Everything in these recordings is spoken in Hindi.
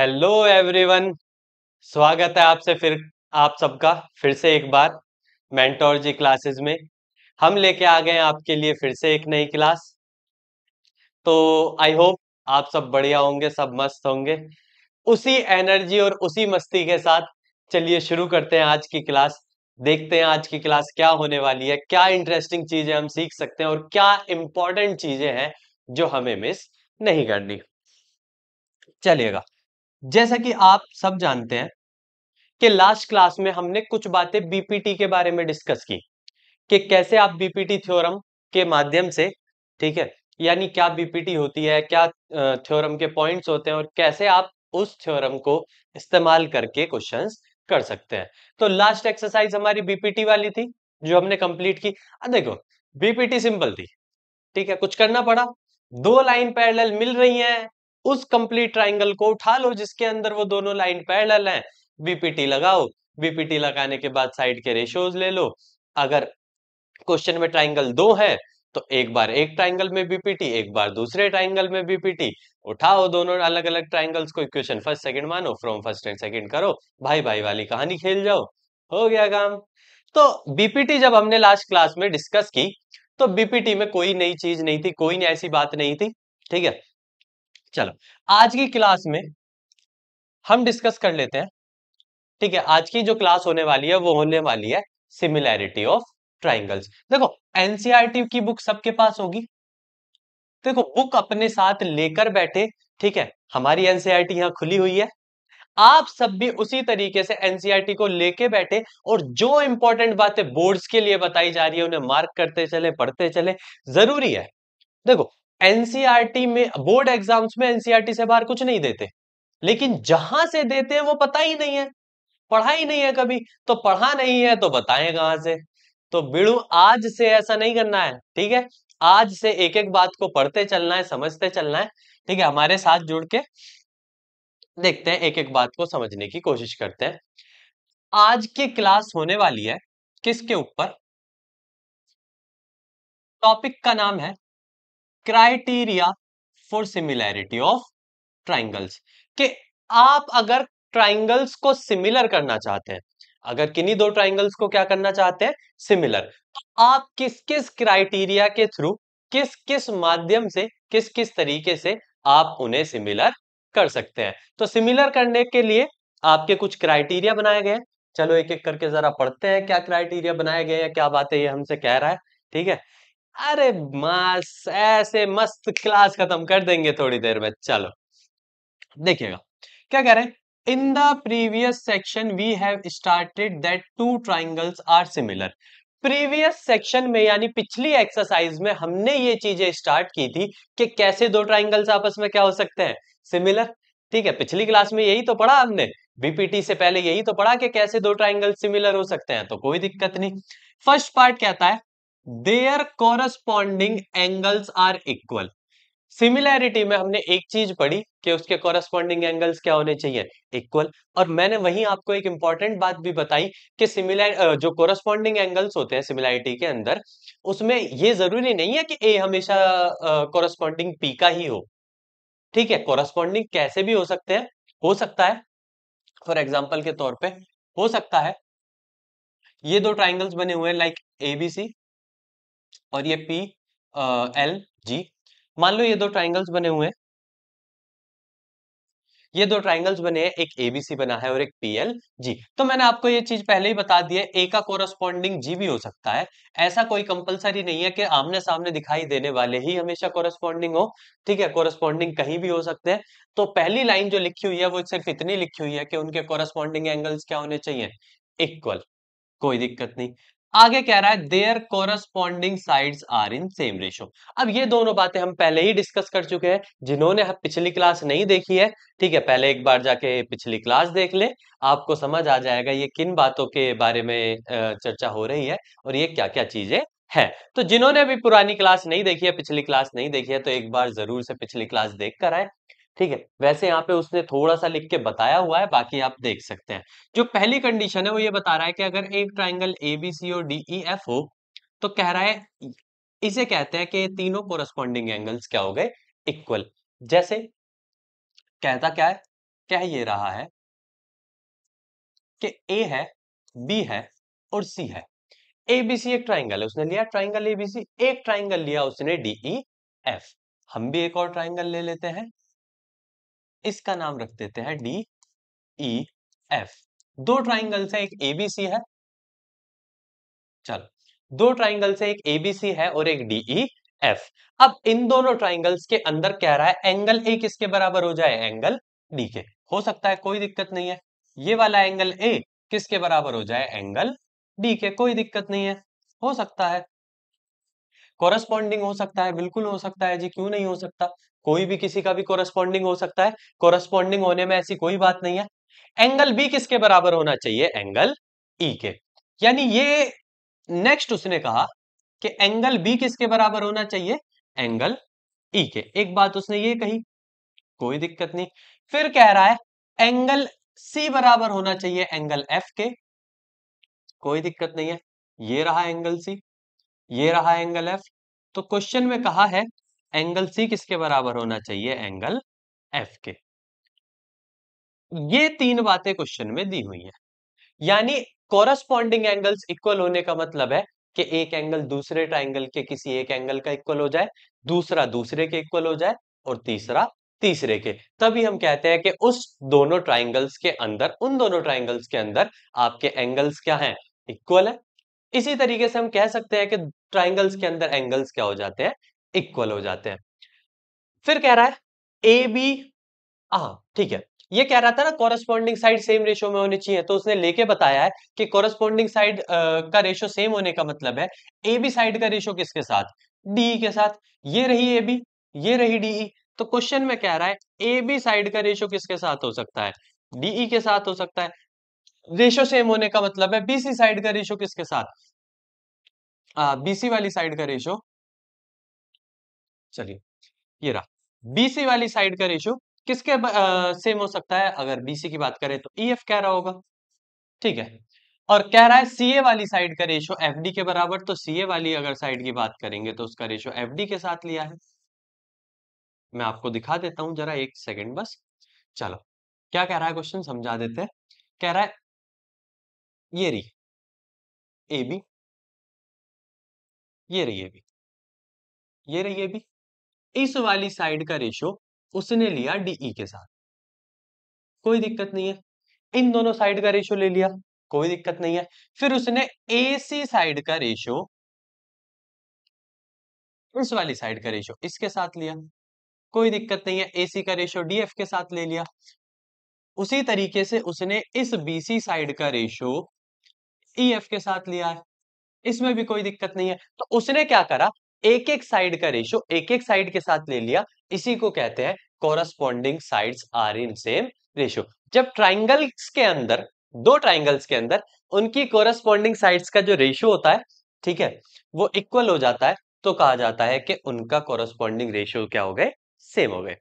हेलो एवरीवन स्वागत है आपसे फिर आप सबका फिर से एक बार मेंटोर जी क्लासेस में हम लेके आ गए हैं आपके लिए फिर से एक नई क्लास तो आई होप आप सब बढ़िया होंगे सब मस्त होंगे उसी एनर्जी और उसी मस्ती के साथ चलिए शुरू करते हैं आज की क्लास देखते हैं आज की क्लास क्या होने वाली है क्या इंटरेस्टिंग चीजें हम सीख सकते हैं और क्या इंपॉर्टेंट चीजें हैं जो हमें मिस नहीं करनी चलिएगा जैसा कि आप सब जानते हैं कि लास्ट क्लास में हमने कुछ बातें बीपीटी के बारे में डिस्कस की कि कैसे आप बीपीटी थ्योरम के माध्यम से ठीक है यानी क्या बीपीटी होती है क्या थ्योरम के पॉइंट्स होते हैं और कैसे आप उस थ्योरम को इस्तेमाल करके क्वेश्चंस कर सकते हैं तो लास्ट एक्सरसाइज हमारी बीपीटी वाली थी जो हमने कंप्लीट की देखो बीपीटी सिंपल थी ठीक है कुछ करना पड़ा दो लाइन पैरेलल मिल रही हैं उस कंप्लीट ट्राइंगल को उठा लो जिसके अंदर वो दोनों लाइन पैरल हैं बीपीटी लगाओ बीपीटी लगाने के बाद साइड के रेशियोज ले लो अगर क्वेश्चन में ट्राइंगल दो है तो एक बार एक ट्राइंगल में बीपीटी एक बार दूसरे ट्राइंगल में बीपीटी उठाओ दोनों अलग अलग ट्राइंगल्स को इक्वेशन फर्स्ट सेकंड मानो फ्रॉम फर्स्ट एंड सेकंड करो भाई भाई वाली कहानी खेल जाओ हो गया काम तो बीपीटी जब हमने लास्ट क्लास में डिस्कस की तो बीपीटी में कोई नई चीज नहीं थी कोई ऐसी बात नहीं थी ठीक है चलो आज की क्लास में हम डिस्कस कर लेते हैं ठीक है आज की जो क्लास होने वाली है वो होने वाली है सिमिलैरिटी ऑफ ट्राइंगल्स देखो एनसीआरटी की बुक सबके पास होगी देखो बुक अपने साथ लेकर बैठे ठीक है हमारी टी यहां खुली हुई है आप सब भी उसी तरीके से एनसीआरटी को लेके बैठे और जो इंपॉर्टेंट बातें बोर्ड्स के लिए बताई जा रही है उन्हें मार्क करते चले पढ़ते चले जरूरी है देखो एनसीआरटी में बोर्ड एग्जाम्स में एनसीआरटी से बाहर कुछ नहीं देते लेकिन जहां से देते हैं वो पता ही नहीं है पढ़ा ही नहीं है कभी तो पढ़ा नहीं है तो बताएं कहां से तो बिड़ू आज से ऐसा नहीं करना है ठीक है आज से एक एक बात को पढ़ते चलना है समझते चलना है ठीक है हमारे साथ जुड़ के देखते हैं एक एक बात को समझने की कोशिश करते हैं आज की क्लास होने वाली है किसके ऊपर टॉपिक का नाम है criteria for similarity of triangles कि आप अगर ट्राइंगल्स को सिमिलर करना चाहते हैं अगर किन्हीं दो ट्राइंगल्स को क्या करना चाहते हैं सिमिलर तो आप किस किस क्राइटेरिया के थ्रू किस किस माध्यम से किस किस तरीके से आप उन्हें सिमिलर कर सकते हैं तो सिमिलर करने के लिए आपके कुछ क्राइटेरिया बनाए गए चलो एक एक करके जरा पढ़ते हैं क्या क्राइटेरिया बनाए गए हैं क्या बात है ये हमसे कह रहा है ठीक है अरे मस्त ऐसे मस्त क्लास खत्म कर देंगे थोड़ी देर में चलो देखिएगा क्या कह रहे हैं in the previous section we have started that two triangles are similar previous section में यानी पिछली एक्सरसाइज में हमने ये चीजें स्टार्ट की थी कि कैसे दो ट्राइंगल्स आपस में क्या हो सकते हैं सिमिलर ठीक है पिछली क्लास में यही तो पढ़ा हमने बीपीटी से पहले यही तो पढ़ा कि कैसे दो ट्राइंगल सिमिलर हो सकते हैं तो कोई दिक्कत नहीं फर्स्ट पार्ट कहता है their corresponding angles are equal similarity में हमने एक चीज पढ़ी कि उसके कॉरस्पॉन्डिंग एंगल्स क्या होने चाहिए इक्वल और मैंने वहीं आपको एक इंपॉर्टेंट बात भी बताई कि सिमिलर जो कॉरस्पॉन्डिंग एंगल्स होते हैं सिमिलैरिटी के अंदर उसमें ये जरूरी नहीं है कि ए हमेशा कॉरस्पॉन्डिंग पी का ही हो ठीक है कॉरस्पॉन्डिंग कैसे भी हो सकते हैं हो सकता है फॉर एग्जाम्पल के तौर पर हो सकता है ये दो ट्राइंगल्स बने हुए हैं लाइक एबीसी और ये पी एल जी मान लो ये दो ट्राइंगल्स बने हुए हैं ये दो ट्राइंगल्स बने हैं एक एबीसी बना है और एक पीएल जी तो मैंने आपको ये चीज पहले ही बता दी है ए का कोरस्पॉन्डिंग जी भी हो सकता है ऐसा कोई कंपलसरी नहीं है कि आमने सामने दिखाई देने वाले ही हमेशा कोरस्पॉन्डिंग हो ठीक है कोरस्पॉन्डिंग कहीं भी हो सकते हैं तो पहली लाइन जो लिखी हुई है वो सिर्फ इतनी लिखी हुई है कि उनके कोरस्पॉन्डिंग एंगल्स क्या होने चाहिए इक्वल कोई दिक्कत नहीं आगे कह रहा है their corresponding sides are in same ratio अब ये दोनों बातें हम पहले ही डिस्कस कर चुके हैं जिन्होंने पिछली क्लास नहीं देखी है ठीक है पहले एक बार जाके पिछली क्लास देख ले आपको समझ आ जाएगा ये किन बातों के बारे में चर्चा हो रही है और ये क्या क्या चीजें है तो जिन्होंने अभी पुरानी क्लास नहीं देखी है पिछली क्लास नहीं देखी है तो एक बार जरूर से पिछली क्लास देख कर आए ठीक है वैसे यहाँ पे उसने थोड़ा सा लिख के बताया हुआ है बाकी आप देख सकते हैं जो पहली कंडीशन है वो ये बता रहा है कि अगर एक ट्राइंगल ए बी सी और डी ई एफ हो तो कह रहा है इसे कहते हैं कि तीनों कोरस्पॉन्डिंग एंगल्स क्या हो गए इक्वल जैसे कहता क्या है क्या ये रहा है कि ए है बी है और सी है एबीसी एक ट्राइंगल है उसने लिया ट्राइंगल एबीसी एक ट्राइंगल लिया उसने डीई एफ e, हम भी एक और ट्राइंगल ले लेते हैं इसका नाम रख देते हैं डी ई एफ दो ट्राइंगल्स है एक एबीसी है चलो दो ट्राइंगल्स है एक एबीसी है और एक डी ई एफ अब इन दोनों ट्राइंगल्स के अंदर कह रहा है एंगल ए किसके बराबर हो जाए एंगल डी के हो सकता है कोई दिक्कत नहीं है ये वाला एंगल ए किसके बराबर हो जाए एंगल डी के कोई दिक्कत नहीं है हो सकता है कोरस्पॉन्डिंग हो सकता है बिल्कुल हो सकता है जी क्यों नहीं हो सकता कोई भी किसी का भी कोरस्पॉन्डिंग हो सकता है कोरस्पॉन्डिंग होने में ऐसी कोई बात नहीं है एंगल बी किसके बराबर होना चाहिए एंगल ई e के यानी ये नेक्स्ट उसने कहा कि एंगल बी किसके बराबर होना चाहिए एंगल ई e के एक बात उसने ये कही कोई दिक्कत नहीं फिर कह रहा है एंगल सी बराबर होना चाहिए एंगल एफ के कोई दिक्कत नहीं है ये रहा एंगल सी ये रहा एंगल एफ तो क्वेश्चन में कहा है एंगल सी किसके बराबर होना चाहिए एंगल एफ के ये तीन बातें क्वेश्चन में दी हुई है यानी कोरस्पॉन्डिंग एंगल्स इक्वल होने का मतलब है कि एक एंगल दूसरे ट्राइंगल के किसी एक एंगल का इक्वल हो जाए दूसरा दूसरे के इक्वल हो जाए और तीसरा तीसरे के तभी हम कहते हैं कि उस दोनों ट्राइंगल्स के अंदर उन दोनों ट्राइंगल्स के अंदर आपके एंगल्स क्या हैं इक्वल है इसी तरीके से हम कह सकते हैं कि ट्राइंगल्स के अंदर एंगल्स क्या हो जाते हैं इक्वल हो जाते हैं फिर कह रहा है ए बी हाँ ठीक है ये कह रहा था ना कॉरेस्पॉन्डिंग साइड सेम रेशियो में होनी चाहिए तो उसने लेके बताया है कि कॉरेस्पॉन्डिंग साइड का रेशियो सेम होने का मतलब है ए बी साइड का रेशियो किसके साथ डी e के साथ ये रही ए बी ये रही डीई e। तो क्वेश्चन में कह रहा है ए बी साइड का रेशियो किसके साथ हो सकता है डीई e के साथ हो सकता है रेशियो सेम होने का मतलब है बीसी साइड का रेशियो किसके साथ बीसी वाली साइड का रेशो चलिए ये रहा बीसी वाली साइड का रेशो किसके आ, सेम हो सकता है अगर बीसी की बात करें तो ई e एफ कह रहा होगा ठीक है और कह रहा है सीए वाली साइड का रेशो एफ डी के बराबर तो सीए वाली अगर साइड की बात करेंगे तो उसका रेशो एफ डी के साथ लिया है मैं आपको दिखा देता हूं जरा एक सेकेंड बस चलो क्या कह रहा है क्वेश्चन समझा देते हैं कह रहा है ये री ए बी ये रही भी ये रही भी इस वाली साइड का रेशियो उसने लिया डीई e के साथ कोई दिक्कत नहीं है इन दोनों साइड का रेशियो ले लिया कोई दिक्कत नहीं है फिर उसने ए सी साइड का रेशियो इस वाली साइड का रेशियो इसके साथ लिया कोई दिक्कत नहीं है एसी का रेशियो डीएफ के साथ ले लिया उसी तरीके से उसने इस बीसी साइड का रेशियो ईएफ e के साथ लिया है इसमें भी कोई दिक्कत नहीं है तो उसने क्या करा एक एक साइड का रेशियो एक एक साइड के साथ ले लिया इसी को कहते हैं corresponding sides are in same ratio जब ट्राइंगल्स के अंदर दो ट्राइंगल्स के अंदर उनकी कोरस्पॉन्डिंग साइड्स का जो रेशियो होता है ठीक है वो इक्वल हो जाता है तो कहा जाता है कि उनका कोरस्पॉन्डिंग रेशियो क्या हो गए सेम हो गए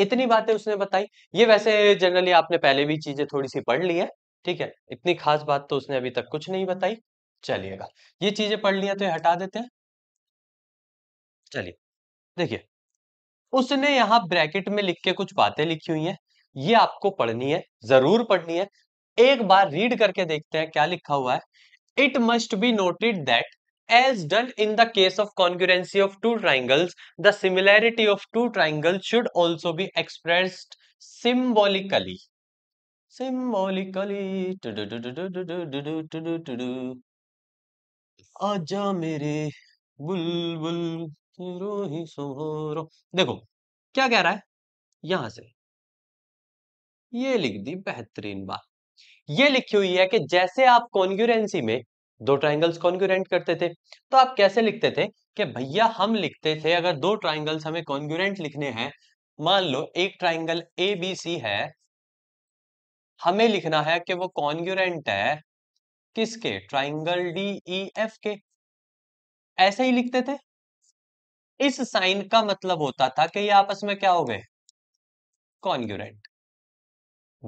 इतनी बातें उसने बताई ये वैसे जनरली आपने पहले भी चीजें थोड़ी सी पढ़ ली है ठीक है इतनी खास बात तो उसने अभी तक कुछ नहीं बताई चलिएगा ये चीजें पढ़ लिया तो ये हटा देते हैं चलिए देखिए उसने यहां ब्रैकेट में लिख के कुछ बातें लिखी हुई हैं ये आपको पढ़नी है जरूर पढ़नी है एक बार रीड करके देखते हैं क्या लिखा हुआ है it must be noted that as done in the case of congruency of two triangles the similarity of two triangle should also be express symbolically symbolically आजा मेरे बुलबुल तेरो ही सोरो देखो क्या कह रहा है यहां से ये लिख दी बेहतरीन बात ये लिखी हुई है कि जैसे आप कॉन्ग्यूरेंसी में दो ट्राइंगल्स कॉन्ग्यूरेंट करते थे तो आप कैसे लिखते थे कि भैया हम लिखते थे अगर दो ट्राइंगल्स हमें कॉन्ग्यूरेंट लिखने हैं मान लो एक ट्राइंगल ए बी सी है हमें लिखना है कि वो कॉन्ग्यूरेंट है किसके ट्राइंगल डी ई एफ के ऐसे ही लिखते थे इस साइन का मतलब होता था कि ये आपस में क्या हो गए कॉन्ग्यूरेंट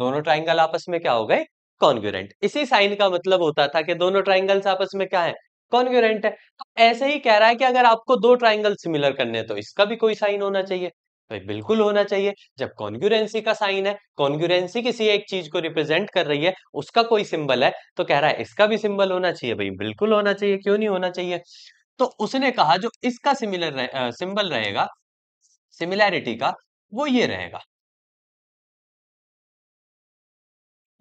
दोनों ट्राइंगल आपस में क्या हो गए कॉन्ग्यूरेंट इसी साइन का मतलब होता था कि दोनों ट्राइंगल्स आपस में क्या है कॉन्ग्यूरेंट है तो ऐसे ही कह रहा है कि अगर आपको दो ट्राइंगल सिमिलर करने हैं तो इसका भी कोई साइन होना चाहिए तो बिल्कुल होना चाहिए जब कॉन्ग्यूरेंसी का साइन है कॉन्ग्यूरेंसी किसी एक चीज को रिप्रेजेंट कर रही है उसका कोई सिंबल है तो कह रहा है इसका भी सिंबल होना चाहिए भाई बिल्कुल होना चाहिए क्यों नहीं होना चाहिए तो उसने कहा जो इसका सिमिलर सिंबल रहेगा सिमिलैरिटी का वो ये रहेगा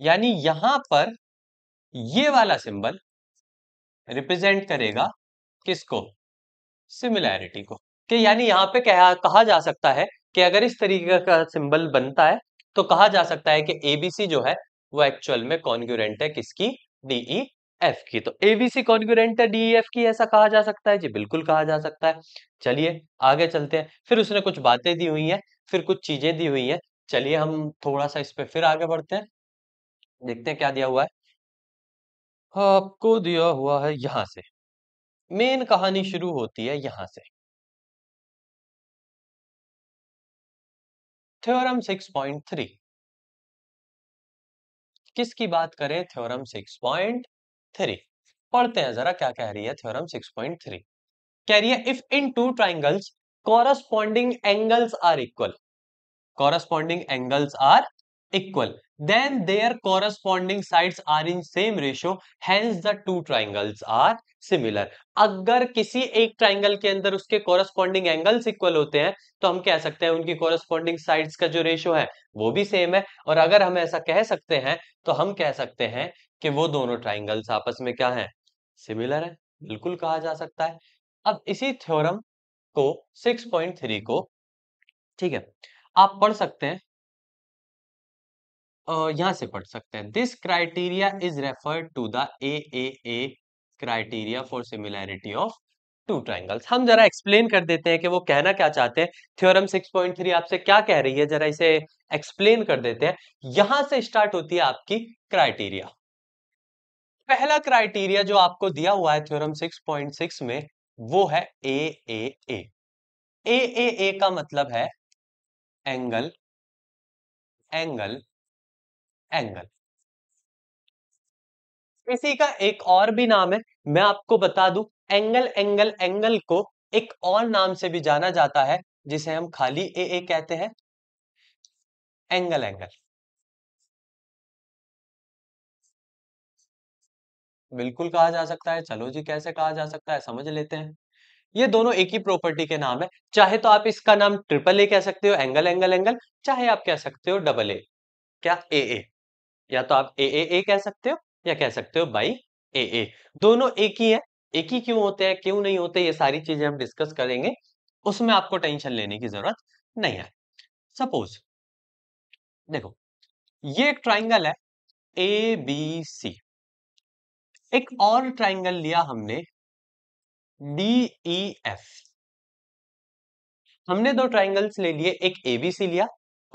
यानी यहां पर ये वाला सिंबल रिप्रेजेंट करेगा किसको सिमिलैरिटी को कि यानी यहाँ पे कह, कहा जा सकता है कि अगर इस तरीके का सिंबल बनता है तो कहा जा सकता है कि एबीसी जो है वो एक्चुअल में कॉन्ग्यूरेंट है किसकी डीई एफ e की तो एबीसी कॉन्ग्यूरेंट है डीई एफ e की ऐसा कहा जा सकता है जी बिल्कुल कहा जा सकता है चलिए आगे चलते हैं फिर उसने कुछ बातें दी हुई है फिर कुछ चीजें दी हुई है चलिए हम थोड़ा सा इस पर फिर आगे बढ़ते हैं देखते हैं क्या दिया हुआ है आपको दिया हुआ है यहां से मेन कहानी शुरू होती है यहां से थ्योरम थ्री किसकी बात करें थ्योरम सिक्स पॉइंट थ्री पढ़ते हैं जरा क्या कह रही है थ्योरम सिक्स पॉइंट थ्री कह रही है if in two triangles corresponding angles are equal corresponding angles are equal then their corresponding sides are in same ratio hence the two triangles are similar अगर किसी एक ट्राइंगल के अंदर उसके कॉरस्पॉन्डिंग एंगल्स इक्वल होते हैं तो हम कह सकते हैं उनकी कॉरस्पॉन्डिंग साइड्स का जो रेशो है वो भी सेम है और अगर हम ऐसा कह सकते हैं तो हम कह सकते हैं कि वो दोनों ट्राइंगल्स आपस में क्या है सिमिलर है बिल्कुल कहा जा सकता है अब इसी थ्योरम को 6.3 को ठीक है आप पढ़ सकते हैं यहां से पढ़ सकते हैं this criteria is referred to the A A A criteria for similarity of two triangles हम जरा एक्सप्लेन कर देते हैं कि वो कहना क्या चाहते हैं थ्योरम 6.3 आपसे क्या कह रही है जरा इसे एक्सप्लेन कर देते हैं यहां से स्टार्ट होती है आपकी क्राइटेरिया पहला क्राइटेरिया जो आपको दिया हुआ है थ्योरम 6.6 में वो है ए ए ए ए ए ए का मतलब है एंगल एंगल एंगल इसी का एक और भी नाम है मैं आपको बता दूं एंगल एंगल एंगल को एक और नाम से भी जाना जाता है जिसे हम खाली ए ए कहते हैं एंगल एंगल बिल्कुल कहा जा सकता है चलो जी कैसे कहा जा सकता है समझ लेते हैं ये दोनों एक ही प्रॉपर्टी के नाम है चाहे तो आप इसका नाम ट्रिपल ए कह सकते हो एंगल एंगल एंगल चाहे आप कह सकते हो डबल ए क्या ए ए या तो आप ए ए ए कह सकते हो या कह सकते हो बाई ए ए दोनों एक ही है एक ही क्यों होते हैं क्यों नहीं होते ये सारी चीजें हम डिस्कस करेंगे उसमें आपको टेंशन लेने की जरूरत नहीं है सपोज देखो ये एक ट्राइंगल है ए बी सी एक और ट्राइंगल लिया हमने डी ई एफ हमने दो ट्राइंगल्स ले लिए एक एबीसी लिया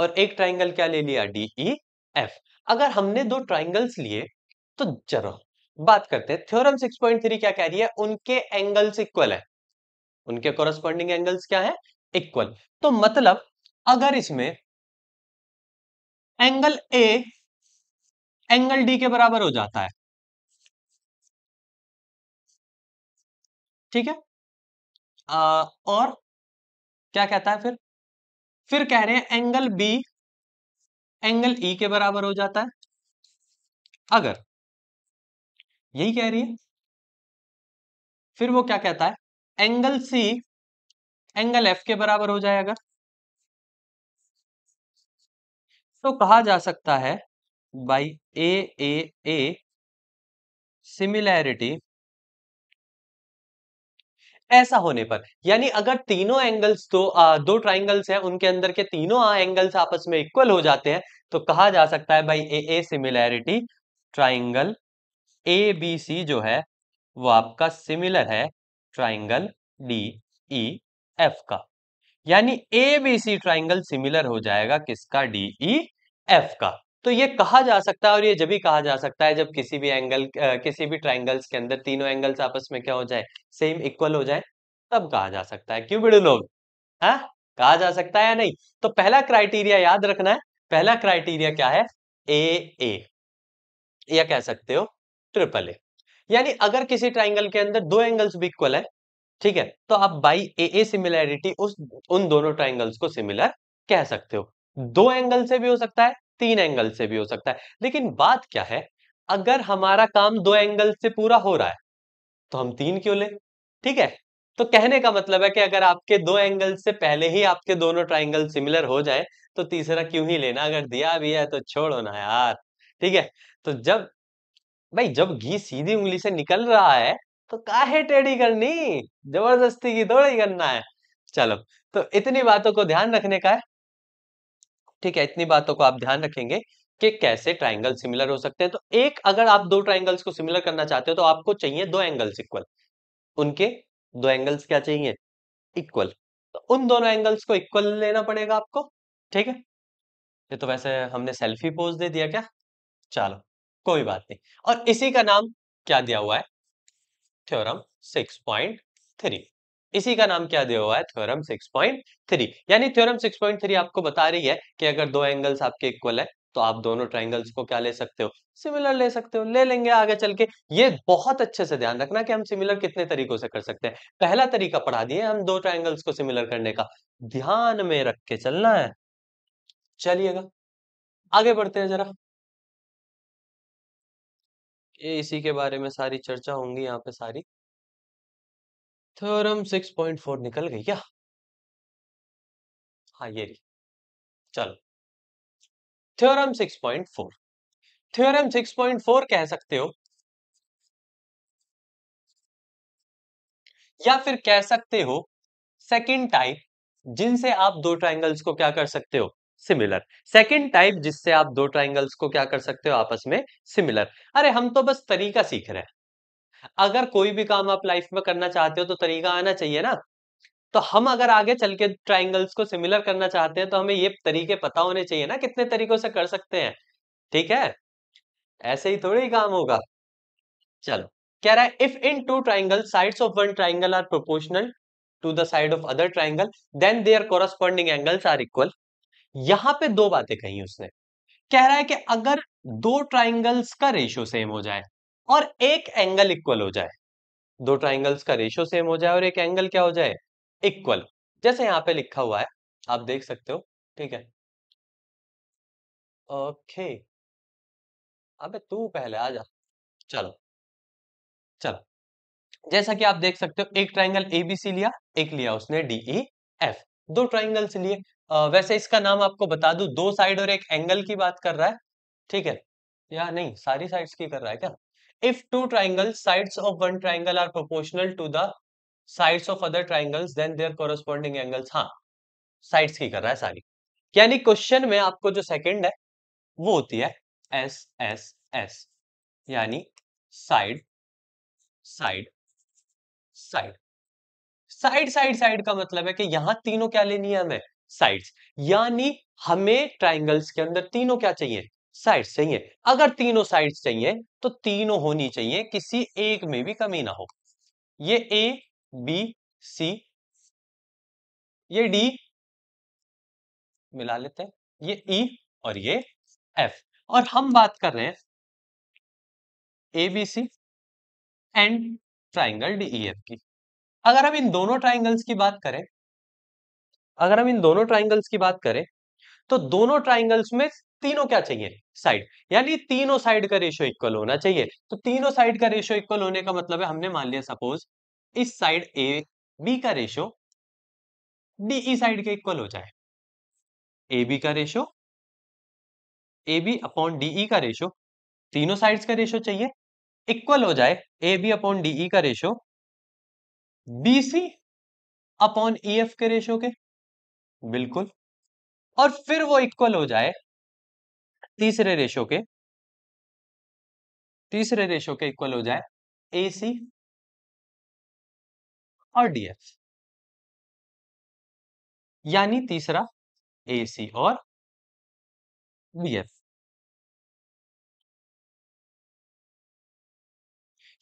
और एक ट्राइंगल क्या ले लिया डी ई एफ अगर हमने दो ट्राइंगल्स लिए तो चलो बात करते हैं थ्योरम 6.3 क्या कह रही है उनके एंगल्स इक्वल है उनके कोरस्पॉन्डिंग एंगल्स क्या है इक्वल तो मतलब अगर इसमें एंगल ए एंगल डी के बराबर हो जाता है ठीक है आ, और क्या कहता है फिर फिर कह रहे हैं angle B angle E e के बराबर हो जाता है अगर यही कह रही है फिर वो क्या कहता है एंगल सी एंगल एफ के बराबर हो जाए अगर तो कहा जा सकता है by A A A similarity ऐसा होने पर यानी अगर तीनों एंगल्स दो आ, दो ट्राइंगल्स हैं उनके अंदर के तीनों एंगल्स आपस में इक्वल हो जाते हैं तो कहा जा सकता है भाई A A similarity triangle A B C जो है वो आपका सिमिलर है ट्राइंगल डी ई एफ का यानी A B C triangle similar हो जाएगा किसका डी ई एफ का तो ये कहा जा सकता है और ये जब भी कहा जा सकता है जब किसी भी एंगल किसी भी ट्राइंगल्स के अंदर तीनों एंगल्स आपस में क्या हो जाए सेम इक्वल हो जाए तब कहा जा सकता है क्यों बिड़ू लोग है हाँ? कहा जा सकता है या नहीं तो पहला क्राइटेरिया याद रखना है पहला क्राइटेरिया क्या है ए ए या कह सकते हो ट्रिपल ए यानी अगर किसी ट्राइंगल के अंदर दो एंगल्स भी इक्वल है ठीक है तो आप बाई ए ए सिमिलैरिटी उस उन दोनों ट्राइंगल्स को सिमिलर कह सकते हो दो एंगल से भी हो सकता है तीन एंगल से भी हो सकता है लेकिन बात क्या है अगर हमारा काम दो एंगल से पूरा हो रहा है तो हम तीन क्यों ले ठीक है तो कहने का मतलब है कि अगर आपके दो एंगल से पहले ही आपके दोनों ट्राइंगल सिमिलर हो जाए तो तीसरा क्यों ही लेना अगर दिया भी है तो छोड़ो ना यार ठीक है तो जब भाई जब घी सीधी उंगली से निकल रहा है तो काहे टेढ़ी करनी जबरदस्ती की थोड़ी करना है चलो तो इतनी बातों को ध्यान रखने का है ठीक है इतनी बातों को आप ध्यान रखेंगे कि कैसे ट्राइंगल सिमिलर हो सकते हैं तो एक अगर आप दो ट्राइंगल्स को सिमिलर करना चाहते हो तो आपको चाहिए दो एंगल्स इक्वल उनके दो एंगल्स क्या चाहिए इक्वल तो उन दोनों एंगल्स को इक्वल लेना पड़ेगा आपको ठीक है ये तो वैसे हमने सेल्फी पोज दे दिया क्या चलो कोई बात नहीं और इसी का नाम क्या दिया हुआ है थ्योरम सिक्स पॉइंट थ्री इसी का नाम क्या दिया हुआ है थ्योरम 6.3 यानी थ्योरम 6.3 आपको बता रही है कि अगर दो एंगल्स आपके इक्वल है तो आप दोनों ट्राइंगल्स को क्या ले सकते हो सिमिलर ले सकते हो ले लेंगे आगे चल के ये बहुत अच्छे से ध्यान रखना कि हम सिमिलर कितने तरीकों से कर सकते हैं पहला तरीका पढ़ा दिए हम दो ट्राइंगल्स को सिमिलर करने का ध्यान में रख के चलना है चलिएगा आगे बढ़ते हैं जरा इसी के बारे में सारी चर्चा होंगी यहाँ पे सारी थ्योरम 6.4 निकल गई क्या हाँ ये रही चलो थ्योरम 6.4 थ्योरम 6.4 कह सकते हो या फिर कह सकते हो सेकेंड टाइप जिनसे आप दो ट्राइंगल्स को क्या कर सकते हो सिमिलर सेकेंड टाइप जिससे आप दो ट्राइंगल्स को क्या कर सकते हो आपस में सिमिलर अरे हम तो बस तरीका सीख रहे हैं अगर कोई भी काम आप लाइफ में करना चाहते हो तो तरीका आना चाहिए ना तो हम अगर आगे चल के ट्राइंगल्स को सिमिलर करना चाहते हैं तो हमें ये तरीके पता होने चाहिए ना कितने तरीकों से कर सकते हैं ठीक है ऐसे ही ही काम होगा चलो कह रहा है if in two triangle sides of one triangle are proportional to the side of other triangle then their corresponding angles are equal यहां पे दो बातें कही उसने कह रहा है कि अगर दो ट्राइंगल्स का रेशियो सेम हो जाए और एक एंगल इक्वल हो जाए दो ट्राइंगल्स का रेशियो सेम हो जाए और एक एंगल क्या हो जाए इक्वल जैसे यहाँ पे लिखा हुआ है आप देख सकते हो ठीक है ओके अबे तू पहले आ जा चलो चलो जैसा कि आप देख सकते हो एक ट्राइंगल एबीसी लिया एक लिया उसने डीई एफ e, दो ट्राइंगल्स लिए वैसे इसका नाम आपको बता दू दो साइड और एक एंगल की बात कर रहा है ठीक है या नहीं सारी साइड्स की कर रहा है क्या if two triangles sides of one triangle are proportional to the sides of other triangles then their corresponding angles हाँ sides की कर रहा है सारी यानी क्वेश्चन में आपको जो सेकंड है वो होती है एस एस एस यानी side side side side side side का मतलब है कि यहां तीनों क्या लेनी है हमें साइड्स यानी हमें ट्राइंगल्स के अंदर तीनों क्या चाहिए साइड चाहिए अगर तीनों साइड चाहिए तो तीनों होनी चाहिए किसी एक में भी कमी ना हो ये ए बी सी ये डी मिला लेते हैं ये ई e और ये एफ और हम बात कर रहे हैं A B C and triangle D E F की अगर हम इन दोनों ट्राइंगल्स की बात करें अगर हम इन दोनों ट्राइंगल्स की बात करें तो दोनों ट्राइंगल्स में तीनों क्या चाहिए साइड यानी तीनों साइड का रेशियो इक्वल होना चाहिए तो तीनों साइड का रेशियो इक्वल होने का मतलब है हमने मान लिया सपोज इस साइड ए बी का रेशियो डी ई साइड के इक्वल हो जाए ए बी का ratio A B upon D E का रेशियो तीनों साइड्स का रेशियो चाहिए इक्वल हो जाए A B upon D E का ratio B C upon E F के रेशियो के बिल्कुल और फिर वो इक्वल हो जाए तीसरे रेशो के तीसरे रेशो के इक्वल हो जाए ए सी और डीएफ यानी तीसरा ए सी और डीएफ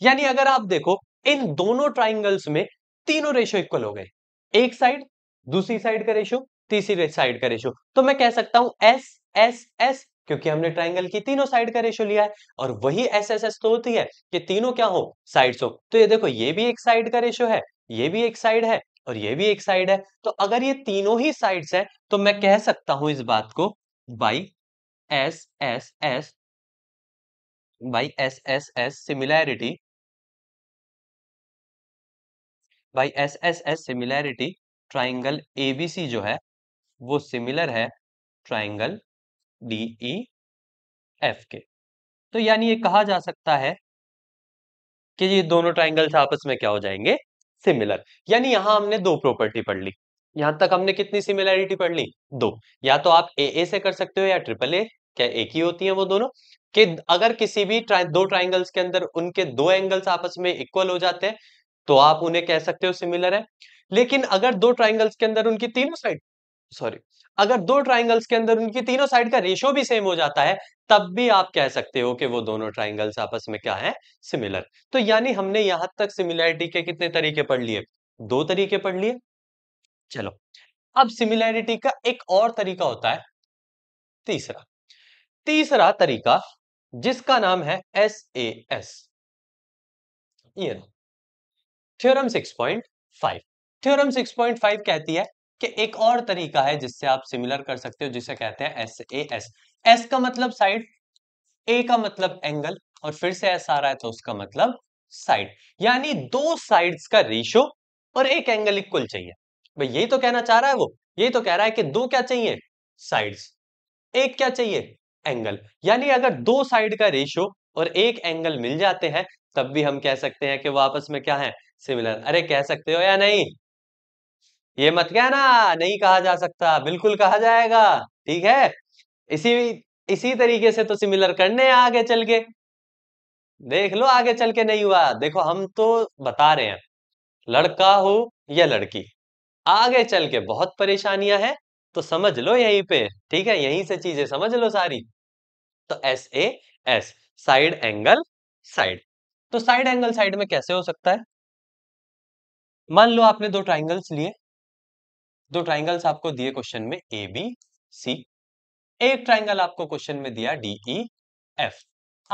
यानी अगर आप देखो इन दोनों ट्राइंगल्स में तीनों रेशो इक्वल हो गए एक साइड दूसरी साइड का रेशो तीसरी साइड का रेशियो तो मैं कह सकता हूं एस एस एस क्योंकि हमने ट्राइंगल की तीनों साइड का रेशियो लिया है और वही एस एस एस तो होती है कि तीनों क्या हो साइड्स हो तो ये देखो ये भी एक साइड का रेशियो है ये भी एक साइड है और ये भी एक साइड है तो अगर ये तीनों ही साइड्स है तो मैं कह सकता हूं इस बात को by S S S by S S S similarity by S S S similarity triangle ABC जो है वो सिमिलर है ट्राइंगल डी ई एफ के तो यानी ये कहा जा सकता है कि ये दोनों ट्राइंगल्स आपस में क्या हो जाएंगे सिमिलर यानी यहां हमने दो प्रॉपर्टी पढ़ ली यहां तक हमने कितनी सिमिलैरिटी पढ़ ली दो या तो आप ए ए से कर सकते हो या ट्रिपल ए क्या एक ही होती है वो दोनों कि अगर किसी भी ट्राइ, दो ट्राइंगल्स के अंदर उनके दो एंगल्स आपस में इक्वल हो जाते हैं तो आप उन्हें कह सकते हो सिमिलर है लेकिन अगर दो ट्राइंगल्स के अंदर उनकी तीनों साइड सॉरी अगर दो ट्राइंगल्स के अंदर उनकी तीनों साइड का रेशो भी सेम हो जाता है तब भी आप कह सकते हो कि वो दोनों ट्राइंगल्स आपस में क्या है सिमिलर तो यानी हमने यहां तक सिमिलैरिटी के कितने तरीके पढ़ लिए दो तरीके पढ़ लिए चलो अब सिमिलैरिटी का एक और तरीका होता है तीसरा तीसरा तरीका जिसका नाम है एस ए एस ये थ्योरम सिक्स थ्योरम फाइव कहती है कि एक और तरीका है जिससे आप सिमिलर कर सकते हो जिसे कहते हैं एस ए एस एस का मतलब साइड ए का मतलब एंगल और फिर से एस आ रहा है तो उसका मतलब साइड यानी दो साइड्स का रेशियो और एक एंगल इक्वल चाहिए भाई यही तो कहना चाह रहा है वो यही तो कह रहा है कि दो क्या चाहिए साइड्स एक क्या चाहिए एंगल यानी अगर दो साइड का रेशियो और एक एंगल मिल जाते हैं तब भी हम कह सकते हैं कि वो आपस में क्या है सिमिलर अरे कह सकते हो या नहीं ये मत कहना नहीं कहा जा सकता बिल्कुल कहा जाएगा ठीक है इसी इसी तरीके से तो सिमिलर करने आगे चल के देख लो आगे चल के नहीं हुआ देखो हम तो बता रहे हैं लड़का हो या लड़की आगे चल के बहुत परेशानियां हैं तो समझ लो यहीं पे ठीक है यहीं से चीजें समझ लो सारी तो S A S side angle side तो साइड एंगल साइड में कैसे हो सकता है मान लो आपने दो ट्राइंगल्स लिए दो ट्राइंगल्स आपको दिए क्वेश्चन में ए बी सी एक ट्राइंगल आपको क्वेश्चन में दिया डी ई एफ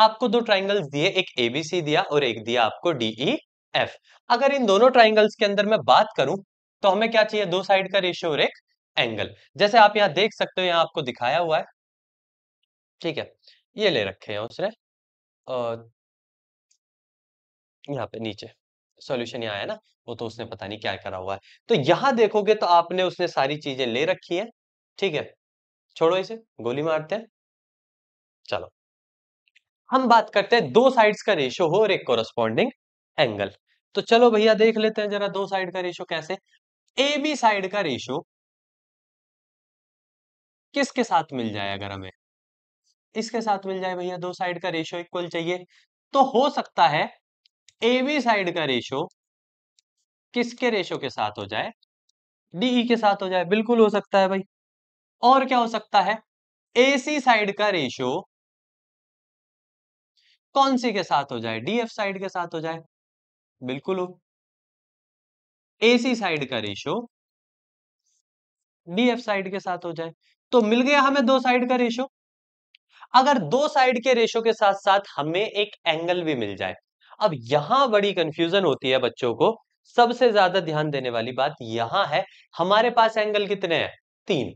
आपको दो ट्राइंगल्स दिए एक ए बी सी दिया और एक दिया आपको डीई एफ e, अगर इन दोनों ट्राइंगल्स के अंदर मैं बात करूं तो हमें क्या चाहिए दो साइड का रेशियो और एक एंगल जैसे आप यहाँ देख सकते हो यहाँ आपको दिखाया हुआ है ठीक है ये ले रखे हैं उसने और यहाँ पे नीचे सॉल्यूशन यहाँ आया ना वो तो उसने पता नहीं क्या करा हुआ है तो यहां देखोगे तो आपने उसने सारी चीजें ले रखी है ठीक है छोड़ो इसे गोली मारते हैं चलो हम बात करते हैं दो साइड्स का रेशो हो और एक कोरस्पॉन्डिंग एंगल तो चलो भैया देख लेते हैं जरा दो साइड का रेशो कैसे ए बी साइड का रेशो किसके साथ मिल जाए अगर हमें इसके साथ मिल जाए भैया दो साइड का रेशो इक्वल चाहिए तो हो सकता है ए बी साइड का रेशो किसके रेशो के साथ हो जाए डी e के साथ हो जाए बिल्कुल हो सकता है भाई और क्या हो सकता है ए सी साइड का रेशो कौन सी के साथ हो जाए डी एफ साइड के साथ हो जाए बिल्कुल हो ए सी साइड का रेशो डी एफ साइड के साथ हो जाए तो मिल गया हमें दो साइड का रेशो अगर दो साइड के रेशो के साथ साथ हमें एक एंगल भी मिल जाए अब यहां बड़ी कंफ्यूजन होती है बच्चों को सबसे ज्यादा ध्यान देने वाली बात यहां है हमारे पास एंगल कितने हैं तीन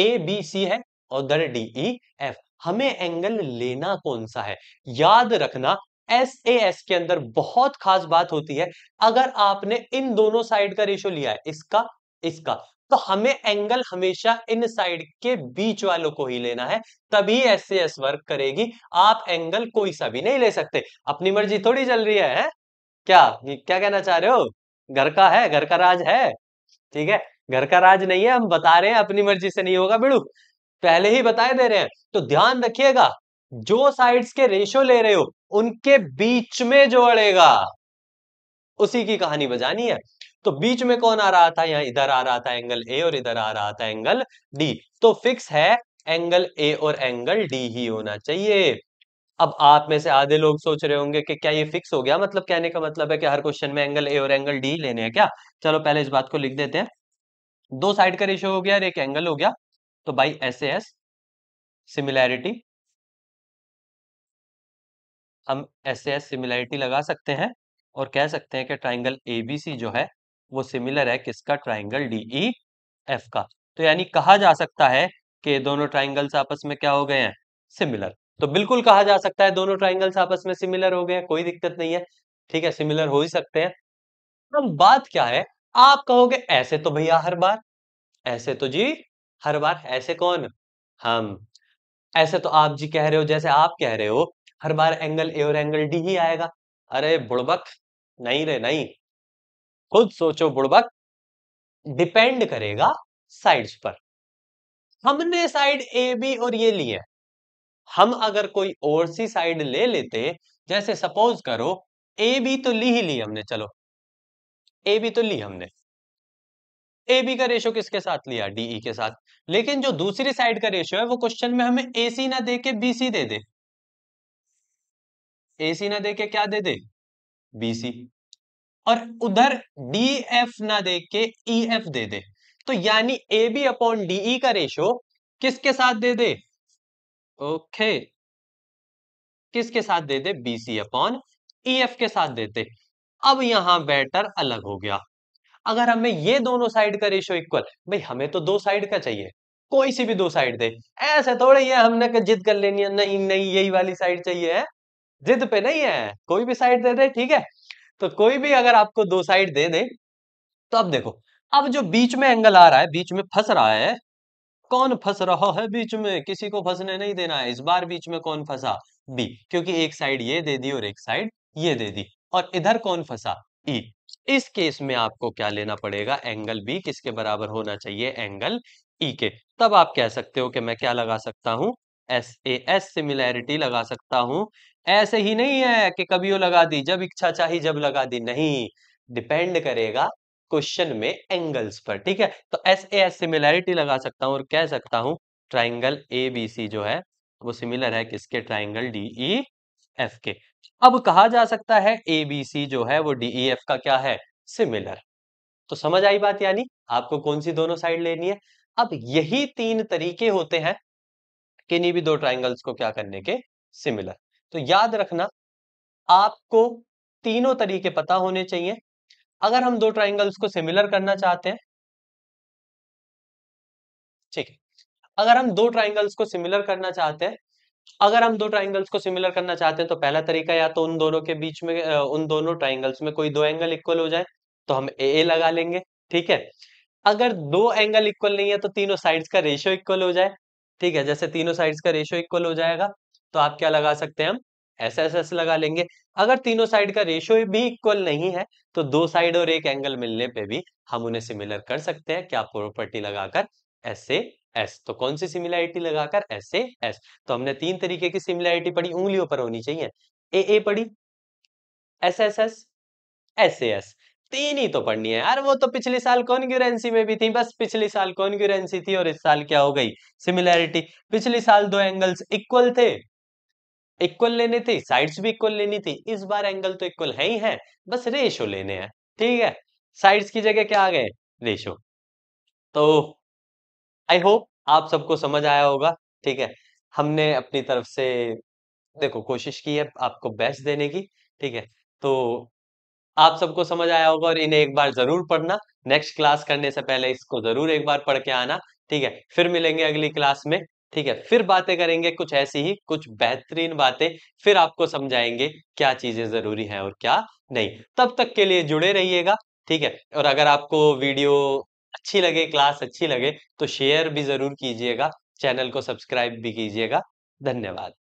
ए बी सी है और दर डी ई एफ हमें एंगल लेना कौन सा है याद रखना एस ए एस के अंदर बहुत खास बात होती है अगर आपने इन दोनों साइड का रेशो लिया है इसका इसका तो हमें एंगल हमेशा इन साइड के बीच वालों को ही लेना है तभी एस एस वर्क करेगी आप एंगल कोई सा भी नहीं ले सकते अपनी मर्जी थोड़ी चल रही है, है? क्या क्या कहना चाह रहे हो घर का है घर का राज है ठीक है घर का राज नहीं है हम बता रहे हैं अपनी मर्जी से नहीं होगा बिड़ू पहले ही बताए दे रहे हैं तो ध्यान रखिएगा जो साइड्स के रेशो ले रहे हो उनके बीच में जोड़ेगा उसी की कहानी बजानी है तो बीच में कौन आ रहा था यहाँ इधर आ रहा था एंगल ए और इधर आ रहा था एंगल डी तो फिक्स है एंगल ए और एंगल डी ही होना चाहिए अब आप में से आधे लोग सोच रहे होंगे कि क्या ये फिक्स हो गया मतलब कहने का मतलब है कि हर क्वेश्चन में एंगल ए और एंगल डी लेने हैं क्या चलो पहले इस बात को लिख देते हैं दो साइड का रेशो हो गया और एक एंगल हो गया तो बाई एस एस सिमिलैरिटी हम एस एस सिमिलैरिटी लगा सकते हैं और कह सकते हैं कि ट्राइंगल ए बी सी जो है वो सिमिलर है किसका ट्राइंगल डीई एफ का तो यानी कहा जा सकता है कि दोनों ट्राइंगल्स आपस में क्या हो गए हैं सिमिलर तो बिल्कुल कहा जा सकता है दोनों ट्राइंगल्स आपस में सिमिलर हो गए हैं कोई दिक्कत नहीं है ठीक है सिमिलर हो ही सकते हैं तो बात क्या है आप कहोगे ऐसे तो भैया हर बार ऐसे तो जी हर बार ऐसे कौन हम ऐसे तो आप जी कह रहे हो जैसे आप कह रहे हो हर बार एंगल ए और एंगल डी ही आएगा अरे बुड़बक नहीं रे नहीं खुद सोचो बुड़बक डिपेंड करेगा साइड्स पर हमने साइड ए बी और ये लिए हम अगर कोई और सी साइड ले लेते जैसे सपोज करो ए बी तो ली ही ली हमने चलो ए बी तो ली हमने ए बी का रेशो किसके साथ लिया डीई e के साथ लेकिन जो दूसरी साइड का रेशो है वो क्वेश्चन में हमें ए सी ना दे के बी सी दे दे ए सी ना दे के क्या दे दे बी सी और उधर डी एफ ना दे के ई e एफ दे दे तो यानी ए बी अपॉन डीई का रेशो किसके साथ दे दे ओके किसके साथ दे दे B C upon E F के साथ देते अब यहां बेटर अलग हो गया अगर हमें ये दोनों साइड का रेशो इक्वल भाई हमें तो दो साइड का चाहिए कोई सी भी दो साइड दे ऐसे थोड़े ये हमने जिद कर लेनी है नहीं नहीं यही वाली साइड चाहिए है जिद पे नहीं है कोई भी साइड दे दे ठीक है तो कोई भी अगर आपको दो साइड दे दे तो अब देखो अब जो बीच में एंगल आ रहा है बीच में फंस रहा है कौन फंस रहा है बीच में किसी को फंसने नहीं देना है इस बार बीच में कौन फंसा बी क्योंकि एक साइड ये दे दी और एक साइड ये दे दी और इधर कौन फंसा ई इस केस में आपको क्या लेना पड़ेगा एंगल बी किसके बराबर होना चाहिए एंगल ई के तब आप कह सकते हो कि मैं क्या लगा सकता हूं एस ए एस सिमिलैरिटी लगा सकता हूं ऐसे ही नहीं है कि कभी वो लगा दी जब इच्छा चाहिए जब लगा दी नहीं डिपेंड करेगा क्वेश्चन में एंगल्स पर ठीक है तो एस ए एस सिमिलैरिटी लगा सकता हूं और कह सकता हूं ट्राइंगल ए बी सी जो है वो सिमिलर है किसके ट्राइंगल डी ई एफ के अब कहा जा सकता है ए बी सी जो है वो डी ई एफ का क्या है सिमिलर तो समझ आई बात यानी आपको कौन सी दोनों साइड लेनी है अब यही तीन तरीके होते हैं किन्हीं भी दो ट्राइंगल्स को क्या करने के सिमिलर तो याद रखना आपको तीनों तरीके पता होने चाहिए अगर हम दो ट्राइंगल्स को सिमिलर करना चाहते हैं ठीक है अगर हम दो ट्राइंगल्स को सिमिलर करना चाहते हैं अगर हम दो ट्राइंगल्स को सिमिलर करना चाहते हैं तो पहला तरीका या तो उन दोनों के बीच में उन दोनों ट्राइंगल्स में कोई दो एंगल इक्वल हो जाए तो हम ए ए लगा लेंगे ठीक है अगर दो एंगल इक्वल नहीं है तो तीनों साइड्स का रेशियो इक्वल हो जाए ठीक है जैसे तीनों साइड्स का रेशियो इक्वल हो जाएगा तो आप क्या लगा सकते हैं हम एस एस एस लगा लेंगे अगर तीनों साइड का रेशियो भी इक्वल नहीं है तो दो साइड और एक एंगल मिलने पे भी हम उन्हें सिमिलर कर सकते हैं क्या प्रॉपर्टी लगाकर एस एस तो कौन सी सिमिलैरिटी लगाकर एस एस तो हमने तीन तरीके की सिमिलैरिटी पढ़ी उंगलियों पर होनी चाहिए ए ए पढ़ी S S S S A S तीन ही तो पढ़नी है यार वो तो पिछले साल कॉन्ग्यूरेंसी में भी थी बस पिछले साल कॉन्ग्यूरेंसी थी और इस साल क्या हो गई सिमिलैरिटी पिछले साल दो एंगल्स इक्वल थे इक्वल लेने थे साइड्स भी इक्वल लेनी थी इस बार एंगल तो इक्वल है ही है बस रेशो लेने हैं ठीक है साइड्स की जगह क्या आ गए रेशो तो आई होप आप सबको समझ आया होगा ठीक है हमने अपनी तरफ से देखो कोशिश की है आपको बेस्ट देने की ठीक है तो आप सबको समझ आया होगा और इन्हें एक बार जरूर पढ़ना नेक्स्ट क्लास करने से पहले इसको जरूर एक बार पढ़ के आना ठीक है फिर मिलेंगे अगली क्लास में ठीक है फिर बातें करेंगे कुछ ऐसी ही कुछ बेहतरीन बातें फिर आपको समझाएंगे क्या चीजें जरूरी हैं और क्या नहीं तब तक के लिए जुड़े रहिएगा ठीक है और अगर आपको वीडियो अच्छी लगे क्लास अच्छी लगे तो शेयर भी जरूर कीजिएगा चैनल को सब्सक्राइब भी कीजिएगा धन्यवाद